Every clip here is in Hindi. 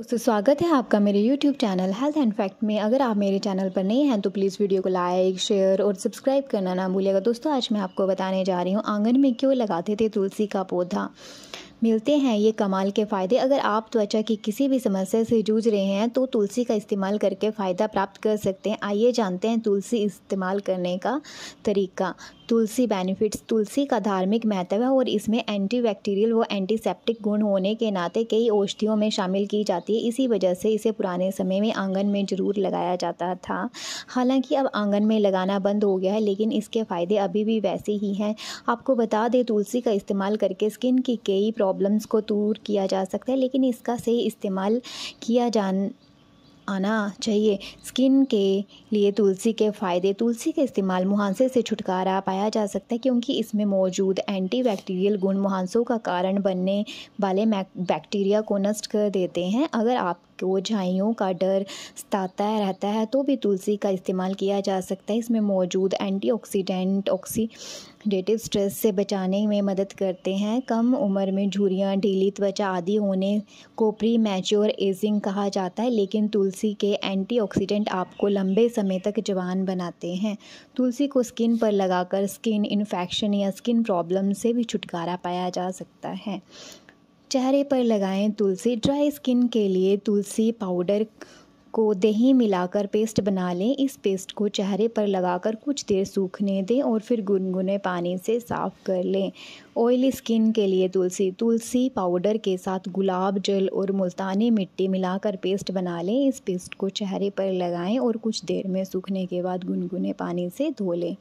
दोस्तों स्वागत है आपका मेरे YouTube channel health and fact में अगर आप मेरे चैनल पर नए हैं तो प्लीज़ वीडियो को लाइक शेयर और सब्सक्राइब करना ना भूलिएगा दोस्तों आज मैं आपको बताने जा रही हूँ आंगन में क्यों लगाते थे तुलसी का पौधा मिलते हैं ये कमाल के फ़ायदे अगर आप त्वचा की किसी भी समस्या से जूझ रहे हैं तो तुलसी का इस्तेमाल करके फ़ायदा प्राप्त कर सकते हैं आइए जानते हैं तुलसी इस्तेमाल करने का तरीका तुलसी बेनिफिट्स तुलसी का धार्मिक महत्व है और इसमें एंटी बैक्टीरियल व एंटीसेप्टिक गुण होने के नाते कई औषधियों में शामिल की जाती है इसी वजह से इसे पुराने समय में आंगन में ज़रूर लगाया जाता था हालांकि अब आंगन में लगाना बंद हो गया है लेकिन इसके फ़ायदे अभी भी वैसे ही हैं आपको बता दें तुलसी का इस्तेमाल करके स्किन की कई प्रॉब्लम प्रॉब्लम्स को दूर किया जा सकता है लेकिन इसका सही इस्तेमाल किया जान आना चाहिए स्किन के लिए तुलसी के फ़ायदे तुलसी के इस्तेमाल मुहांसे से छुटकारा पाया जा सकता है क्योंकि इसमें मौजूद एंटीबैक्टीरियल गुण मुहांसों का कारण बनने वाले बैक्टीरिया को नष्ट कर देते हैं अगर आप को झाइयों का डर सताता रहता है तो भी तुलसी का इस्तेमाल किया जा सकता है इसमें मौजूद एंटी ऑक्सीडेंट ऑक्सीडेटिव स्ट्रेस से बचाने में मदद करते हैं कम उम्र में झुरियाँ ढीली त्वचा आदि होने को प्री मैच्योर एजिंग कहा जाता है लेकिन तुलसी तुलसी के एंटीऑक्सीडेंट आपको लंबे समय तक जवान बनाते हैं तुलसी को स्किन पर लगाकर स्किन इन्फेक्शन या स्किन प्रॉब्लम से भी छुटकारा पाया जा सकता है चेहरे पर लगाएं तुलसी ड्राई स्किन के लिए तुलसी पाउडर को दही मिलाकर पेस्ट बना लें इस पेस्ट को चेहरे पर लगाकर कुछ देर सूखने दें और फिर गुनगुने पानी से साफ़ कर लें ऑयली स्किन के लिए तुलसी तुलसी पाउडर के साथ गुलाब जल और मुल्तानी मिट्टी मिलाकर पेस्ट बना लें इस पेस्ट को चेहरे पर लगाएं और कुछ देर में सूखने के बाद गुनगुने पानी से धो लें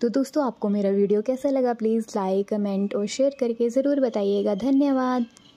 तो दोस्तों आपको मेरा वीडियो कैसा लगा प्लीज़ लाइक कमेंट और शेयर करके ज़रूर बताइएगा धन्यवाद